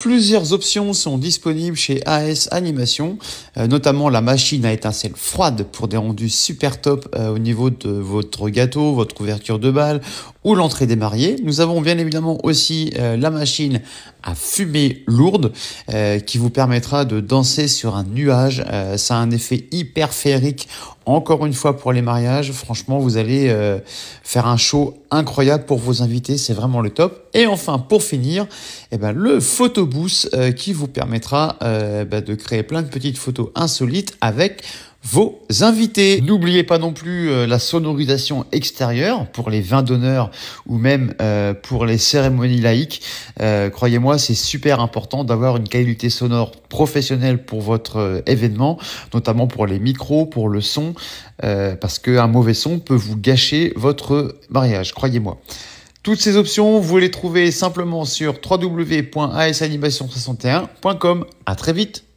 Plusieurs options sont disponibles chez AS Animation, euh, notamment la machine à étincelles froide pour des rendus super top euh, au niveau de votre gâteau, votre couverture de balle ou l'entrée des mariés. Nous avons bien évidemment aussi euh, la machine à fumée lourde qui vous permettra de danser sur un nuage. ça a un effet hyper féerique encore une fois pour les mariages. Franchement, vous allez euh, faire un show incroyable pour vos invités. C'est vraiment le top. Et enfin, pour finir, eh ben, le photobooth euh, qui vous permettra euh, bah, de créer plein de petites photos insolites avec vos invités. N'oubliez pas non plus euh, la sonorisation extérieure pour les vins d'honneur ou même euh, pour les cérémonies laïques. Euh, croyez-moi, c'est super important d'avoir une qualité sonore professionnelle pour votre événement, notamment pour les micros, pour le son, parce qu'un mauvais son peut vous gâcher votre mariage, croyez-moi. Toutes ces options, vous les trouvez simplement sur www.asanimation61.com. À très vite.